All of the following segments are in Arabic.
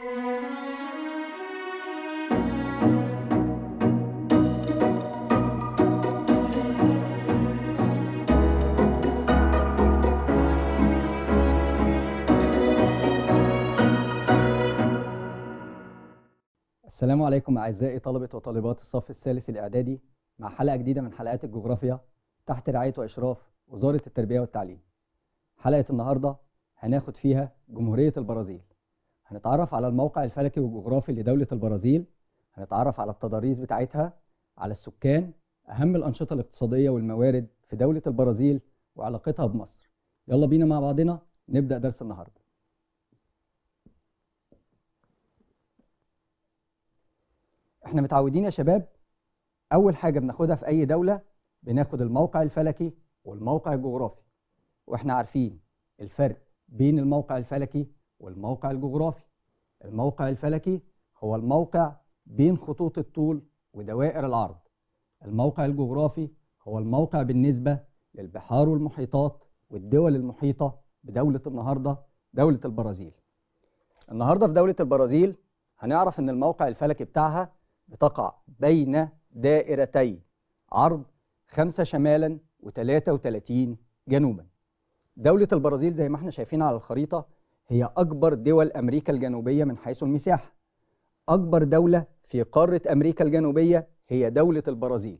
السلام عليكم أعزائي طلبة وطالبات الصف الثالث الإعدادي مع حلقة جديدة من حلقات الجغرافيا تحت رعاية وإشراف وزارة التربية والتعليم. حلقة النهاردة هناخد فيها جمهورية البرازيل. هنتعرف على الموقع الفلكي والجغرافي لدولة البرازيل هنتعرف على التضاريس بتاعتها على السكان أهم الأنشطة الاقتصادية والموارد في دولة البرازيل وعلاقتها بمصر يلا بينا مع بعضنا نبدأ درس النهاردة احنا متعودين يا شباب أول حاجة بناخدها في أي دولة بناخد الموقع الفلكي والموقع الجغرافي واحنا عارفين الفرق بين الموقع الفلكي والموقع الجغرافي الموقع الفلكي هو الموقع بين خطوط الطول ودوائر العرض الموقع الجغرافي هو الموقع بالنسبة للبحار والمحيطات والدول المحيطة بدولة النهاردة دولة البرازيل النهاردة في دولة البرازيل هنعرف أن الموقع الفلكي بتاعها بتقع بين دائرتي عرض 5 شمالا و33 جنوبا دولة البرازيل زي ما احنا شايفين على الخريطة هي أكبر دول أمريكا الجنوبية من حيث المساحة أكبر دولة في قارة أمريكا الجنوبية هي دولة البرازيل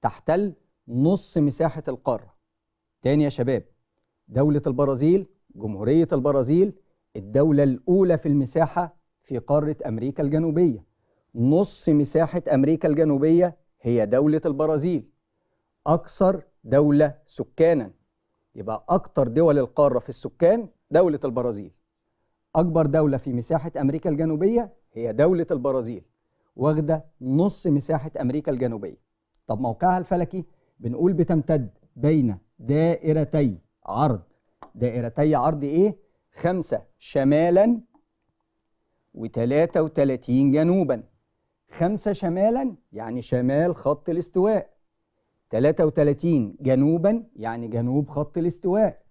تحتل نص مساحة القارة تاني يا شباب دولة البرازيل جمهورية البرازيل الدولة الأولى في المساحة في قارة أمريكا الجنوبية نص مساحة أمريكا الجنوبية هي دولة البرازيل أكثر دولة سكانا يبقى أكثر دول القارة في السكان دولة البرازيل أكبر دولة في مساحة أمريكا الجنوبية هي دولة البرازيل واخدة نص مساحة أمريكا الجنوبية طب موقعها الفلكي بنقول بتمتد بين دائرتي عرض دائرتي عرض إيه؟ خمسة شمالا وتلاتة وتلاتين جنوبا خمسة شمالا يعني شمال خط الاستواء 33 جنوبا يعني جنوب خط الاستواء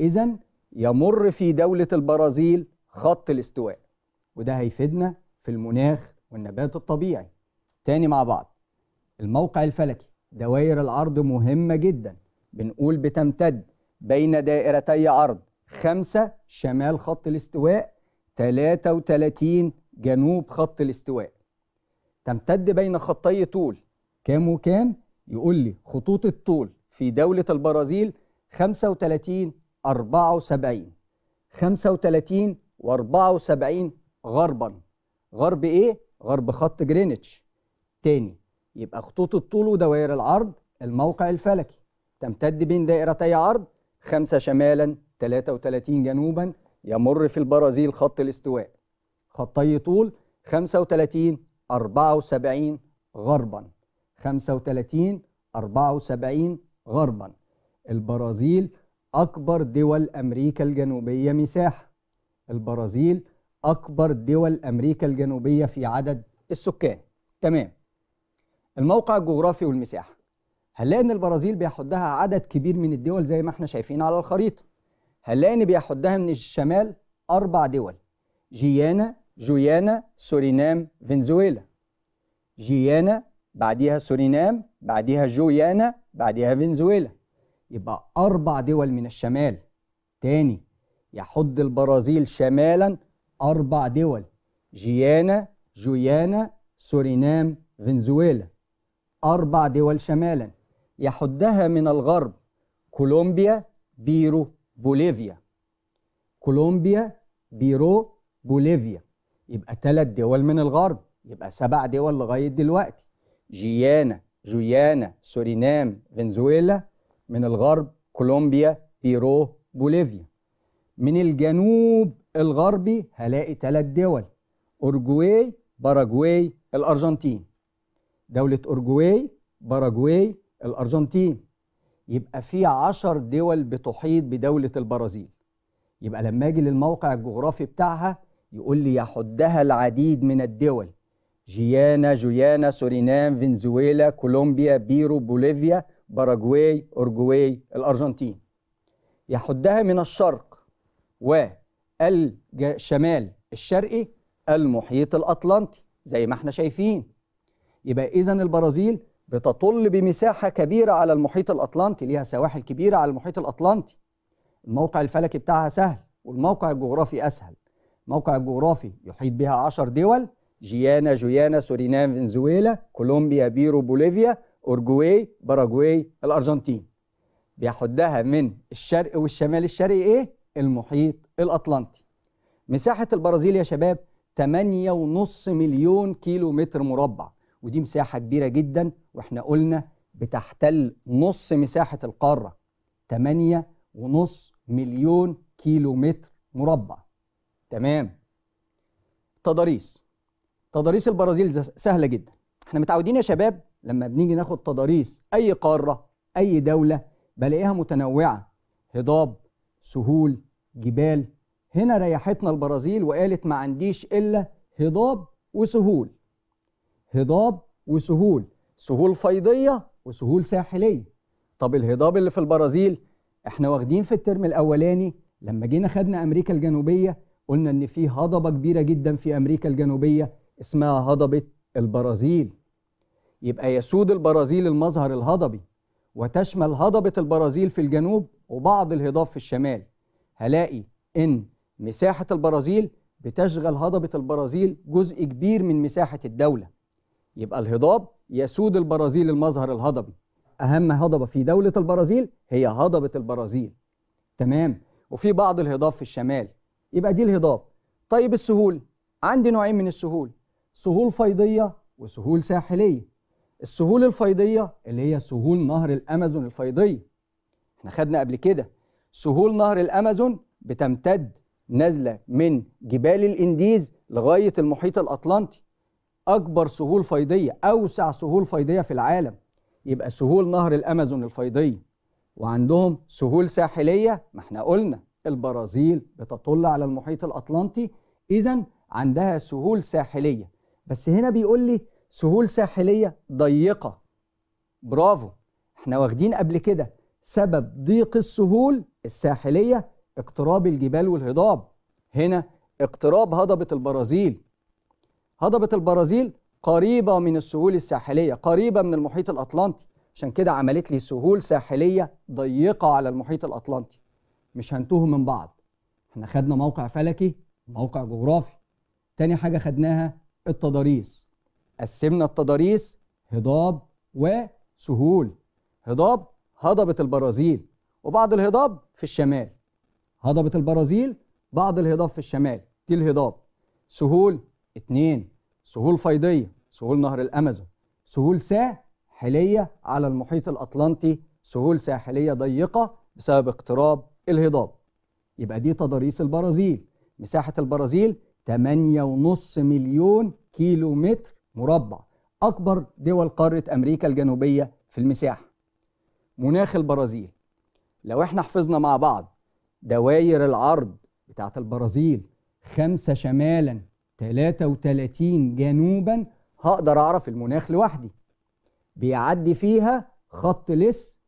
إذا يمر في دولة البرازيل خط الاستواء وده هيفيدنا في المناخ والنبات الطبيعي تاني مع بعض الموقع الفلكي دوائر العرض مهمة جدا بنقول بتمتد بين دائرتي عرض خمسة شمال خط الاستواء 33 جنوب خط الاستواء تمتد بين خطي طول كام وكام يقول لي خطوط الطول في دولة البرازيل 35 74 35 و74 غربا غرب ايه؟ غرب خط جرينتش تاني يبقى خطوط الطول ودوائر العرض الموقع الفلكي تمتد بين دائرتي عرض 5 شمالا 33 جنوبا يمر في البرازيل خط الاستواء خطي طول 35 74 غربا 35 74 غربا البرازيل أكبر دول أمريكا الجنوبية مساحة البرازيل أكبر دول أمريكا الجنوبية في عدد السكان تمام الموقع الجغرافي والمساحة هنلاقي إن البرازيل بيحدها عدد كبير من الدول زي ما احنا شايفين على الخريطة هنلاقي إن بيحدها من الشمال أربع دول جيانا جويانا سورينام فنزويلا جيانا بعديها سورينام بعديها جويانا بعديها فنزويلا يبقى أربع دول من الشمال تاني يحد البرازيل شمالا أربع دول جيانا جويانا سورينام فنزويلا أربع دول شمالا يحدها من الغرب كولومبيا بيرو بوليفيا كولومبيا بيرو بوليفيا يبقى ثلاث دول من الغرب يبقى سبع دول لغاية دلوقتي جيانا جويانا سورينام فنزويلا من الغرب كولومبيا بيرو بوليفيا من الجنوب الغربي هلاقي ثلاث دول أورجواي باراجواي الأرجنتين دولة أورجواي باراجواي الأرجنتين يبقى في عشر دول بتحيط بدولة البرازيل يبقى لما أجي للموقع الجغرافي بتاعها يقول لي يحدها العديد من الدول جيانا جويانا سورينام فنزويلا كولومبيا بيرو بوليفيا باراجواي اورجواي الارجنتين يحدها من الشرق والشمال الشرقي المحيط الاطلنطي زي ما احنا شايفين يبقى اذا البرازيل بتطل بمساحه كبيره على المحيط الاطلنطي ليها سواحل كبيره على المحيط الاطلنطي الموقع الفلكي بتاعها سهل والموقع الجغرافي اسهل موقع الجغرافي يحيط بها 10 دول جيانا جويانا سورينام فنزويلا كولومبيا بيرو بوليفيا اورجواي باراجواي الارجنتين بيحدها من الشرق والشمال الشرقي ايه المحيط الاطلنطي مساحه البرازيل يا شباب 8.5 مليون كيلو متر مربع ودي مساحه كبيره جدا واحنا قلنا بتحتل نص مساحه القاره 8.5 مليون كيلو متر مربع تمام تضاريس تضاريس البرازيل سهله جدا احنا متعودين يا شباب لما بنيجي ناخد تضاريس اي قاره اي دوله بلاقيها متنوعه هضاب سهول جبال هنا ريحتنا البرازيل وقالت ما عنديش الا هضاب وسهول هضاب وسهول سهول فيضيه وسهول ساحليه طب الهضاب اللي في البرازيل احنا واخدين في الترم الاولاني لما جينا خدنا امريكا الجنوبيه قلنا ان في هضبه كبيره جدا في امريكا الجنوبيه اسمها هضبه البرازيل يبقى يسود البرازيل المظهر الهضبي وتشمل هضبة البرازيل في الجنوب وبعض الهضاب في الشمال هلاقي إن مساحة البرازيل بتشغل هضبة البرازيل جزء كبير من مساحة الدولة يبقى الهضاب يسود البرازيل المظهر الهضبي أهم هضبة في دولة البرازيل هي هضبة البرازيل تمام وفي بعض الهضاب في الشمال يبقى دي الهضاب طيب السهول عندي نوعين من السهول سهول فيضية وسهول ساحلية السهول الفيضيه اللي هي سهول نهر الامازون الفيضيه احنا خدنا قبل كده سهول نهر الامازون بتمتد نازله من جبال الانديز لغايه المحيط الاطلنطي اكبر سهول فيضيه اوسع سهول فيضيه في العالم يبقى سهول نهر الامازون الفيضيه وعندهم سهول ساحليه ما احنا قلنا البرازيل بتطل على المحيط الاطلنطي اذا عندها سهول ساحليه بس هنا بيقول لي سهول ساحليه ضيقه برافو احنا واخدين قبل كده سبب ضيق السهول الساحليه اقتراب الجبال والهضاب هنا اقتراب هضبه البرازيل هضبه البرازيل قريبه من السهول الساحليه قريبه من المحيط الاطلنطي عشان كده عملت لي سهول ساحليه ضيقه على المحيط الاطلنطي مش هنتوه من بعض احنا خدنا موقع فلكي موقع جغرافي تاني حاجه خدناها التضاريس قسمنا التضاريس هضاب وسهول هضاب هضبة البرازيل وبعض الهضاب في الشمال هضبة البرازيل بعض الهضاب في الشمال دي الهضاب سهول اتنين سهول فيضية سهول نهر الأمازون سهول ساحلية على المحيط الأطلنطي سهول ساحلية ضيقة بسبب اقتراب الهضاب يبقى دي تضاريس البرازيل مساحة البرازيل 8.5 مليون كيلو متر مربع أكبر دول قارة أمريكا الجنوبية في المساحة مناخ البرازيل لو احنا حفظنا مع بعض دواير العرض بتاعت البرازيل خمسة شمالا 33 جنوبا هقدر أعرف المناخ لوحدي بيعدي فيها خط لس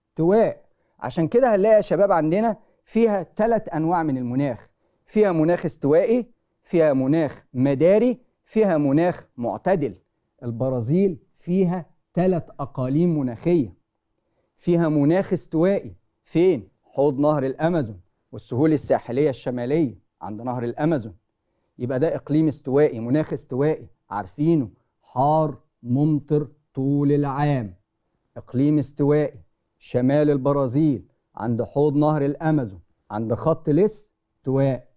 عشان كده هنلاقي يا شباب عندنا فيها ثلاث أنواع من المناخ فيها مناخ استوائي فيها مناخ مداري فيها مناخ معتدل البرازيل فيها ثلاث أقاليم مناخية فيها مناخ استوائي فين؟ حوض نهر الأمازون والسهول الساحلية الشمالية عند نهر الأمازون يبقى ده إقليم استوائي مناخ استوائي عارفينه حار ممطر طول العام إقليم استوائي شمال البرازيل عند حوض نهر الأمازون عند خط لس استواء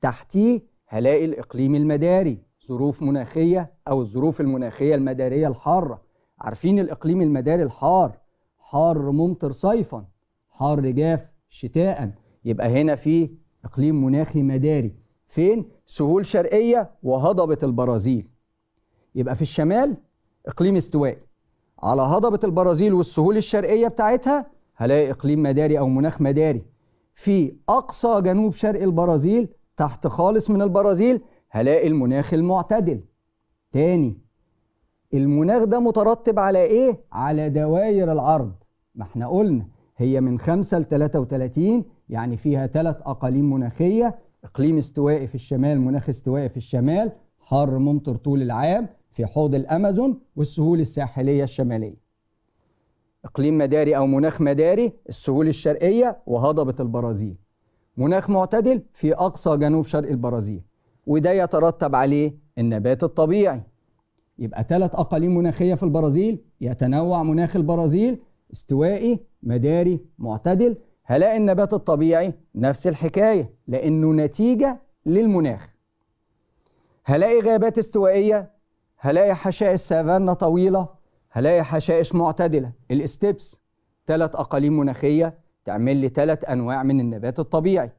تحتيه هلاقي الإقليم المداري ظروف مناخيه او الظروف المناخيه المداريه الحاره عارفين الاقليم المداري الحار حار ممطر صيفا حار جاف شتاء يبقى هنا في اقليم مناخي مداري فين سهول شرقيه وهضبه البرازيل يبقى في الشمال اقليم استوائي على هضبه البرازيل والسهول الشرقيه بتاعتها هلاقي اقليم مداري او مناخ مداري في اقصى جنوب شرق البرازيل تحت خالص من البرازيل هلاقي المناخ المعتدل تاني المناخ ده مترتب على ايه؟ على دواير العرض ما احنا قلنا هي من 5 ل 33 يعني فيها ثلاث اقاليم مناخيه اقليم استوائي في الشمال مناخ استوائي في الشمال حر ممطر طول العام في حوض الامازون والسهول الساحليه الشماليه اقليم مداري او مناخ مداري السهول الشرقيه وهضبه البرازيل مناخ معتدل في اقصى جنوب شرق البرازيل وده يترتب عليه النبات الطبيعي يبقى ثلاث أقاليم مناخية في البرازيل يتنوع مناخ البرازيل استوائي مداري معتدل هلاقي النبات الطبيعي نفس الحكاية لأنه نتيجة للمناخ هلاقي غابات استوائية هلاقي حشائش سافانا طويلة هلاقي حشائش معتدلة الاستبس ثلاث أقاليم مناخية تعمل لي ثلاث أنواع من النبات الطبيعي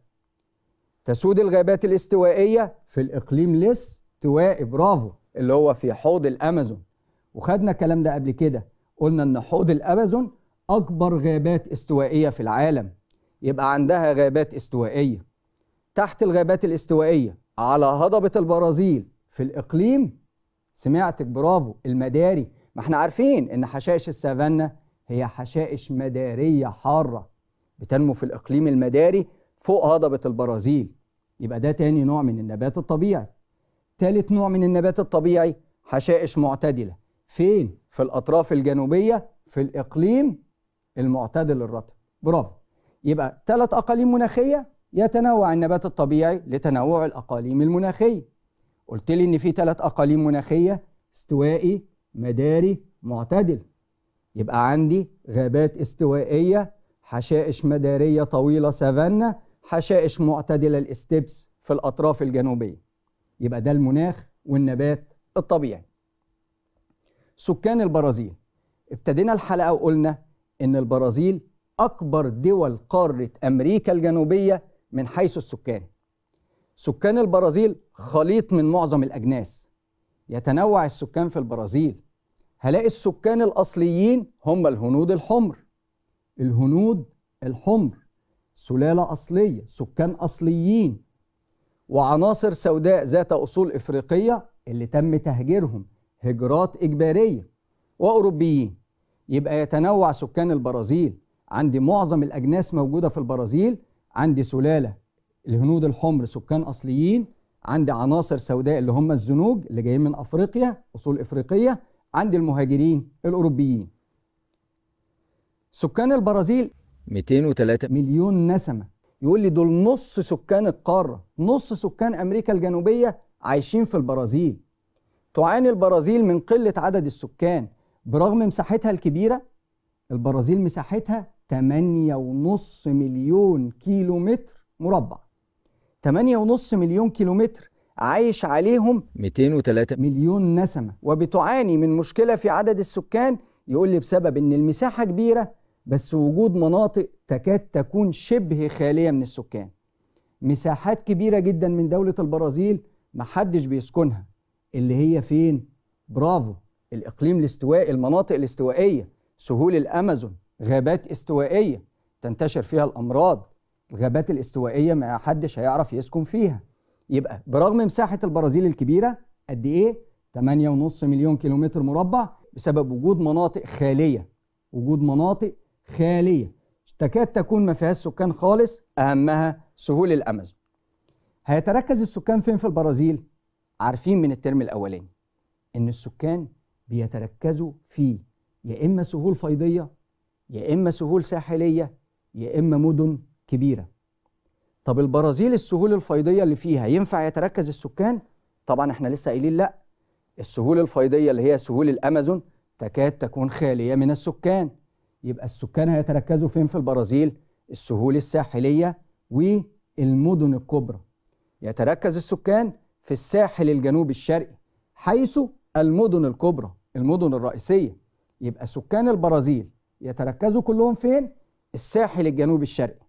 تسود الغابات الاستوائية في الإقليم الاستوائي برافو اللي هو في حوض الأمازون وخدنا الكلام ده قبل كده قلنا إن حوض الأمازون أكبر غابات استوائية في العالم يبقى عندها غابات استوائية تحت الغابات الاستوائية على هضبة البرازيل في الإقليم سمعتك برافو المداري ما احنا عارفين إن حشائش السافانا هي حشائش مدارية حارة بتنمو في الإقليم المداري فوق هضبة البرازيل يبقى ده تاني نوع من النبات الطبيعي تالت نوع من النبات الطبيعي حشائش معتدلة فين؟ في الأطراف الجنوبية في الإقليم المعتدل الرطب برافو يبقى ثلاث أقاليم مناخية يتنوع النبات الطبيعي لتنوع الأقاليم المناخية قلت لي إن في ثلاث أقاليم مناخية استوائي مداري معتدل يبقى عندي غابات استوائية حشائش مدارية طويلة سافانا حشائش معتدله الاستبس في الاطراف الجنوبيه يبقى ده المناخ والنبات الطبيعي سكان البرازيل ابتدينا الحلقه وقلنا ان البرازيل اكبر دول قاره امريكا الجنوبيه من حيث السكان سكان البرازيل خليط من معظم الاجناس يتنوع السكان في البرازيل هلاقي السكان الاصليين هم الهنود الحمر الهنود الحمر سلالة أصلية سكان أصليين وعناصر سوداء ذات أصول إفريقية اللي تم تهجيرهم هجرات إجبارية وأوروبيين يبقى يتنوع سكان البرازيل عندي معظم الأجناس موجودة في البرازيل عندي سلالة الهنود الحمر سكان أصليين عندي عناصر سوداء اللي هم الزنوج اللي جايين من أفريقيا أصول إفريقية عندي المهاجرين الأوروبيين سكان البرازيل 203 مليون نسمه يقول لي دول نص سكان القاره نص سكان امريكا الجنوبيه عايشين في البرازيل تعاني البرازيل من قله عدد السكان برغم مساحتها الكبيره البرازيل مساحتها 8.5 مليون كيلو متر مربع 8.5 مليون كيلو متر عايش عليهم 203 مليون نسمة وبتعاني من مشكلة في عدد السكان يقول لي بسبب إن المساحة كبيرة بس وجود مناطق تكاد تكون شبه خالية من السكان مساحات كبيرة جدا من دولة البرازيل محدش بيسكنها اللي هي فين؟ برافو الإقليم الاستوائي المناطق الاستوائية سهول الأمازون غابات استوائية تنتشر فيها الأمراض الغابات الاستوائية ما حدش هيعرف يسكن فيها يبقى برغم مساحة البرازيل الكبيرة قد إيه؟ 8.5 مليون كيلومتر مربع بسبب وجود مناطق خالية وجود مناطق خالية تكاد تكون ما فيهاش سكان خالص أهمها سهول الأمازون هيتركز السكان فين في البرازيل؟ عارفين من الترم الأولاني إن السكان بيتركزوا في يا إما سهول فيضية يا إما سهول ساحلية يا إما مدن كبيرة طب البرازيل السهول الفيضية اللي فيها ينفع يتركز السكان؟ طبعا احنا لسه قايلين لأ السهول الفيضية اللي هي سهول الأمازون تكاد تكون خالية من السكان يبقى السكان هيتركزوا فين في البرازيل السهول الساحليه والمدن الكبرى يتركز السكان في الساحل الجنوبي الشرقي حيث المدن الكبرى المدن الرئيسيه يبقى سكان البرازيل يتركزوا كلهم فين الساحل الجنوبي الشرقي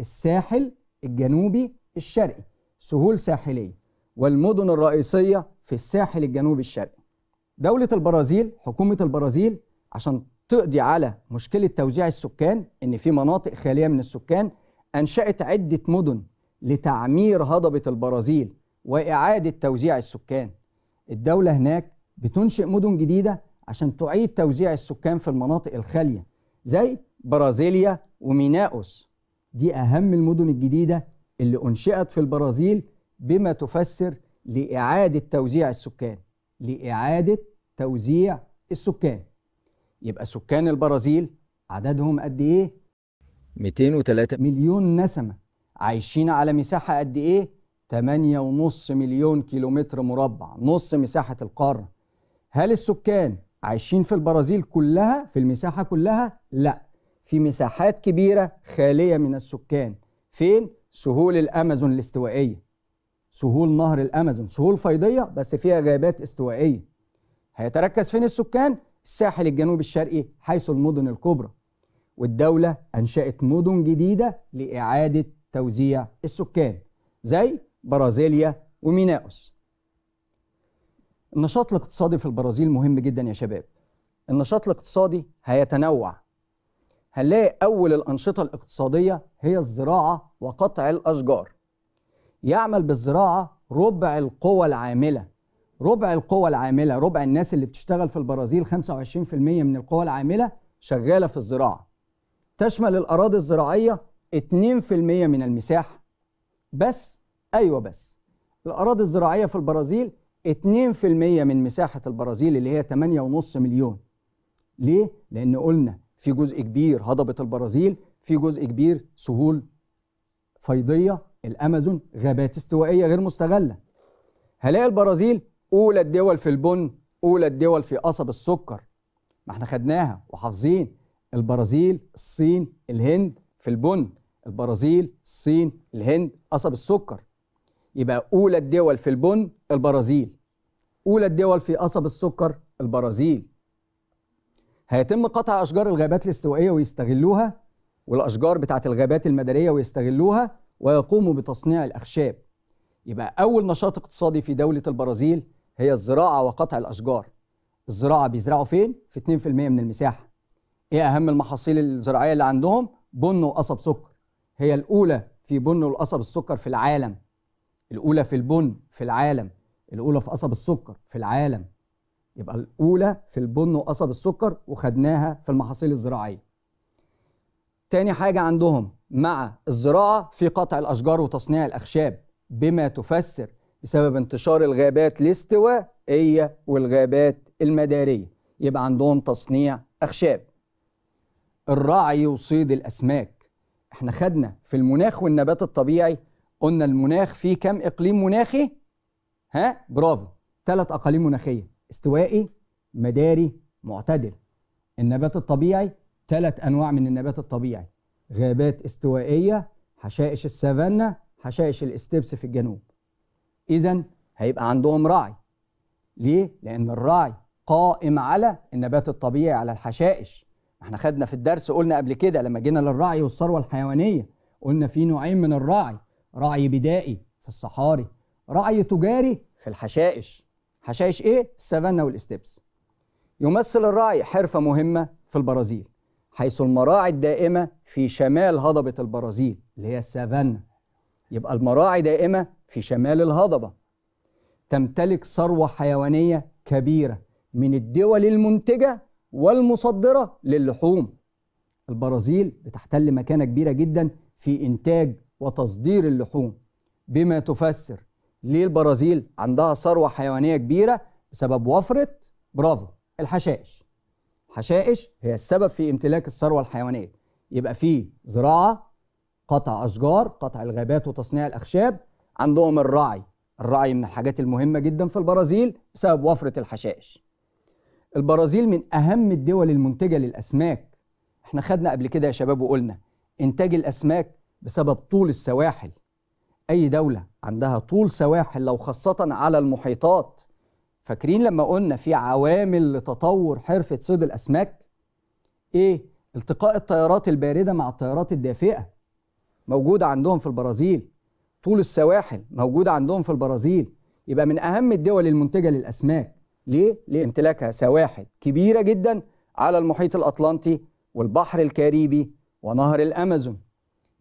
الساحل الجنوبي الشرقي سهول ساحليه والمدن الرئيسيه في الساحل الجنوبي الشرقي دوله البرازيل حكومه البرازيل عشان تقضي على مشكله توزيع السكان ان في مناطق خاليه من السكان انشات عده مدن لتعمير هضبه البرازيل واعاده توزيع السكان الدوله هناك بتنشئ مدن جديده عشان تعيد توزيع السكان في المناطق الخاليه زي برازيليا وميناؤس دي اهم المدن الجديده اللي انشئت في البرازيل بما تفسر لاعاده توزيع السكان لاعاده توزيع السكان يبقى سكان البرازيل عددهم قد إيه؟ 203 مليون نسمة عايشين على مساحة قد إيه؟ 8.5 مليون كيلومتر مربع نص مساحة القارة هل السكان عايشين في البرازيل كلها في المساحة كلها؟ لا في مساحات كبيرة خالية من السكان فين؟ سهول الأمازون الاستوائية سهول نهر الأمازون سهول فيضية بس فيها غابات استوائية هيتركز فين السكان؟ الساحل الجنوبي الشرقي حيث المدن الكبرى والدولة أنشأت مدن جديدة لإعادة توزيع السكان زي برازيليا وميناوس النشاط الاقتصادي في البرازيل مهم جدا يا شباب النشاط الاقتصادي هيتنوع هنلاقي أول الأنشطة الاقتصادية هي الزراعة وقطع الأشجار يعمل بالزراعة ربع القوى العاملة ربع القوى العامله ربع الناس اللي بتشتغل في البرازيل 25% من القوى العامله شغاله في الزراعه تشمل الاراضي الزراعيه 2% من المساحه بس ايوه بس الاراضي الزراعيه في البرازيل 2% من مساحه البرازيل اللي هي 8.5 مليون ليه لان قلنا في جزء كبير هضبه البرازيل في جزء كبير سهول فيضيه الامازون غابات استوائيه غير مستغله هلاقي البرازيل اولى الدول في البن اولى الدول في قصب السكر ما احنا خدناها وحافظين البرازيل الصين الهند في البن البرازيل الصين الهند قصب السكر يبقى اولى الدول في البن البرازيل اولى الدول في قصب السكر البرازيل هيتم قطع اشجار الغابات الاستوائيه ويستغلوها والاشجار بتاعه الغابات المداريه ويستغلوها ويقوموا بتصنيع الاخشاب يبقى اول نشاط اقتصادي في دوله البرازيل هي الزراعه وقطع الاشجار الزراعه بيزرعوا فين في 2% من المساحه ايه اهم المحاصيل الزراعيه اللي عندهم بن وقصب سكر هي الاولى في بن والقصب السكر في العالم الاولى في البن في العالم الاولى في قصب السكر في العالم يبقى الاولى في البن وقصب السكر وخدناها في المحاصيل الزراعيه تاني حاجه عندهم مع الزراعه في قطع الاشجار وتصنيع الاخشاب بما تفسر بسبب انتشار الغابات الاستوائيه والغابات المداريه يبقى عندهم تصنيع اخشاب الرعي وصيد الاسماك احنا خدنا في المناخ والنبات الطبيعي قلنا المناخ فيه كم اقليم مناخي ها برافو ثلاث اقاليم مناخيه استوائي مداري معتدل النبات الطبيعي ثلاث انواع من النبات الطبيعي غابات استوائيه حشائش السافانا حشائش الاستبس في الجنوب إذا هيبقى عندهم راعي ليه؟ لأن الراعي قائم على النبات الطبيعي على الحشائش احنا خدنا في الدرس قلنا قبل كده لما جينا للرعي والثروة الحيوانية قلنا في نوعين من الرعي رعي بدائي في الصحاري رعي تجاري في الحشائش حشائش ايه؟ السافانا والاستبس يمثل الرعي حرفة مهمة في البرازيل حيث المراعي الدائمة في شمال هضبة البرازيل اللي هي السافانا يبقى المراعي دائمة في شمال الهضبة تمتلك ثروة حيوانية كبيرة من الدول المنتجة والمصدرة للحوم البرازيل بتحتل مكانة كبيرة جدا في إنتاج وتصدير اللحوم بما تفسر ليه البرازيل عندها ثروة حيوانية كبيرة بسبب وفرة برافو الحشائش الحشائش هي السبب في امتلاك الثروة الحيوانية يبقى في زراعة قطع أشجار قطع الغابات وتصنيع الأخشاب عندهم الرعي الرعي من الحاجات المهمة جدا في البرازيل بسبب وفرة الحشائش البرازيل من أهم الدول المنتجة للأسماك احنا خدنا قبل كده يا شباب وقلنا إنتاج الأسماك بسبب طول السواحل أي دولة عندها طول سواحل لو خاصة على المحيطات فاكرين لما قلنا في عوامل لتطور حرفة صيد الأسماك؟ إيه؟ التقاء الطيارات الباردة مع الطيارات الدافئة موجودة عندهم في البرازيل طول السواحل موجودة عندهم في البرازيل يبقى من أهم الدول المنتجة للأسماك ليه؟ لامتلاكها سواحل كبيرة جدا على المحيط الأطلنطي والبحر الكاريبي ونهر الأمازون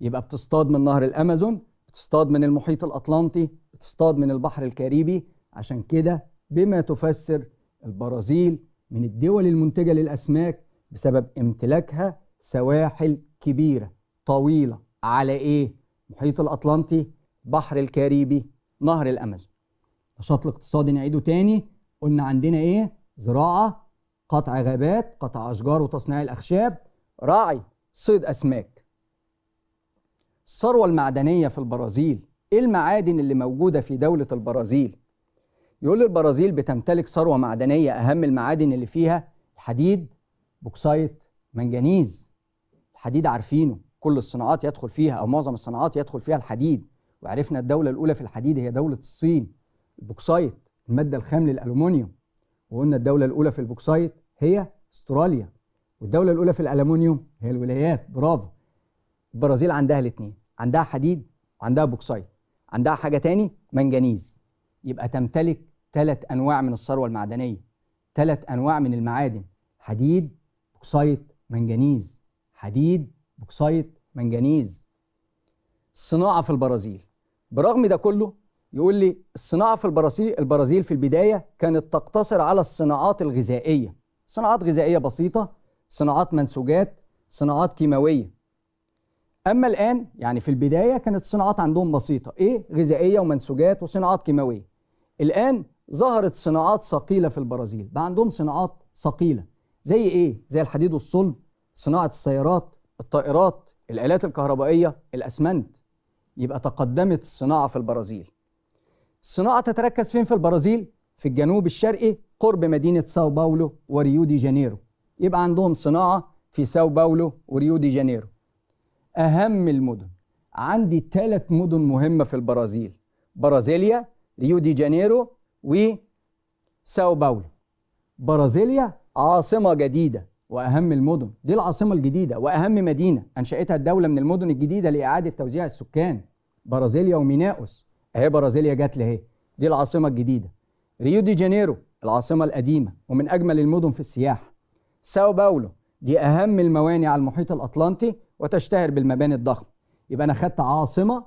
يبقى بتصطاد من نهر الأمازون بتصطاد من المحيط الأطلنطي بتصطاد من البحر الكاريبي عشان كده بما تفسر البرازيل من الدول المنتجة للأسماك بسبب امتلاكها سواحل كبيرة طويلة على ايه؟ محيط الاطلنطي، بحر الكاريبي، نهر الامازون. نشاط الاقتصادي نعيده تاني، قلنا عندنا ايه؟ زراعه، قطع غابات، قطع اشجار وتصنيع الاخشاب، راعي، صيد اسماك. الثروه المعدنيه في البرازيل، ايه المعادن اللي موجوده في دوله البرازيل؟ يقول البرازيل بتمتلك ثروه معدنيه اهم المعادن اللي فيها الحديد، بوكسايت، منجنيز. الحديد عارفينه كل الصناعات يدخل فيها او معظم الصناعات يدخل فيها الحديد وعرفنا الدوله الاولى في الحديد هي دوله الصين البوكسايت الماده الخام للالومنيوم وقلنا الدوله الاولى في البوكسايت هي استراليا والدوله الاولى في الالومنيوم هي الولايات برافو البرازيل عندها الاثنين عندها حديد وعندها بوكسايت عندها حاجه تاني منجنيز يبقى تمتلك ثلاث انواع من الثروه المعدنيه ثلاث انواع من المعادن حديد بوكسايت منجنيز حديد بوكسايت منجنيز الصناعه في البرازيل برغم ده كله يقول لي الصناعه في البرازيل البرازيل في البدايه كانت تقتصر على الصناعات الغذائيه صناعات غذائيه بسيطه صناعات منسوجات صناعات كيماويه اما الان يعني في البدايه كانت الصناعات عندهم بسيطه ايه غذائيه ومنسوجات وصناعات كيماويه الان ظهرت صناعات ثقيله في البرازيل بقى عندهم صناعات ثقيله زي ايه زي الحديد والصلب صناعه السيارات الطائرات الآلات الكهربائية الأسمنت يبقى تقدمت الصناعة في البرازيل الصناعة تتركز فين في البرازيل؟ في الجنوب الشرقي قرب مدينة ساو باولو وريو دي جانيرو يبقى عندهم صناعة في ساو باولو وريو دي جانيرو أهم المدن عندي ثلاث مدن مهمة في البرازيل برازيليا ريو دي جانيرو وساو باولو برازيليا عاصمة جديدة واهم المدن دي العاصمه الجديده واهم مدينه انشاتها الدوله من المدن الجديده لاعاده توزيع السكان برازيليا وميناؤس اهي برازيليا جت لهي دي العاصمه الجديده ريو دي جانيرو العاصمه القديمه ومن اجمل المدن في السياحه ساو باولو دي اهم الموانئ على المحيط الاطلنطي وتشتهر بالمباني الضخمه يبقى انا خدت عاصمه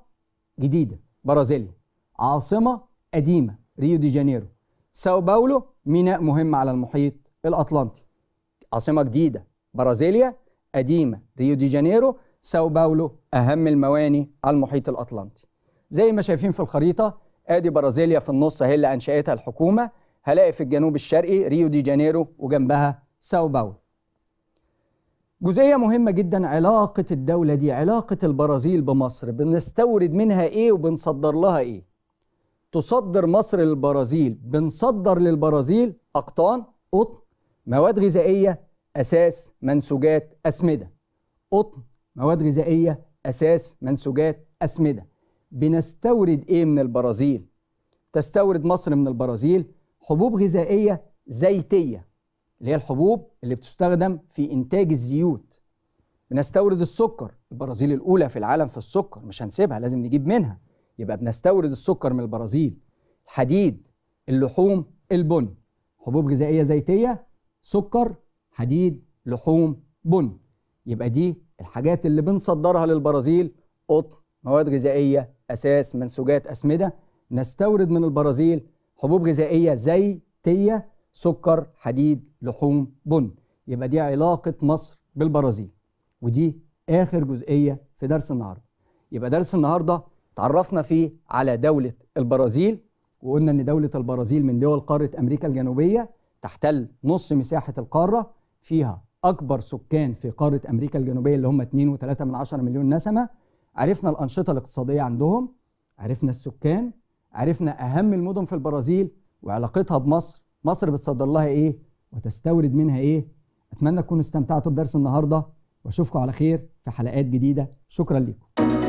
جديده برازيليا عاصمه قديمه ريو دي جانيرو ساو باولو ميناء مهم على المحيط الاطلنطي عاصمة جديدة برازيليا قديمة ريو دي جانيرو ساو باولو أهم المواني على المحيط الأطلنطي زي ما شايفين في الخريطة ادي برازيليا في النص هي اللي أنشأتها الحكومة هلاقي في الجنوب الشرقي ريو دي جانيرو وجنبها ساو باولو جزئية مهمة جدا علاقة الدولة دي علاقة البرازيل بمصر بنستورد منها ايه وبنصدر لها ايه تصدر مصر للبرازيل بنصدر للبرازيل أقطان قطن مواد غذائية أساس منسوجات أسمدة قطن مواد غذائية أساس منسوجات أسمدة بنستورد إيه من البرازيل؟ تستورد مصر من البرازيل حبوب غذائية زيتية اللي هي الحبوب اللي بتستخدم في إنتاج الزيوت بنستورد السكر البرازيل الأولى في العالم في السكر مش هنسيبها لازم نجيب منها يبقى بنستورد السكر من البرازيل الحديد اللحوم البن حبوب غذائية زيتية سكر حديد لحوم بن يبقى دي الحاجات اللي بنصدرها للبرازيل قطن مواد غذائيه اساس منسوجات اسمده نستورد من البرازيل حبوب غذائيه زيتيه سكر حديد لحوم بن يبقى دي علاقه مصر بالبرازيل ودي اخر جزئيه في درس النهارده يبقى درس النهارده تعرفنا فيه على دوله البرازيل وقلنا ان دوله البرازيل من دول قاره امريكا الجنوبيه تحتل نص مساحة القارة فيها أكبر سكان في قارة أمريكا الجنوبية اللي هم 2.3 مليون نسمة عرفنا الأنشطة الاقتصادية عندهم عرفنا السكان عرفنا أهم المدن في البرازيل وعلاقتها بمصر مصر بتصدر لها إيه وتستورد منها إيه أتمنى تكونوا استمتعتوا بدرس النهاردة وأشوفكم على خير في حلقات جديدة شكرا لكم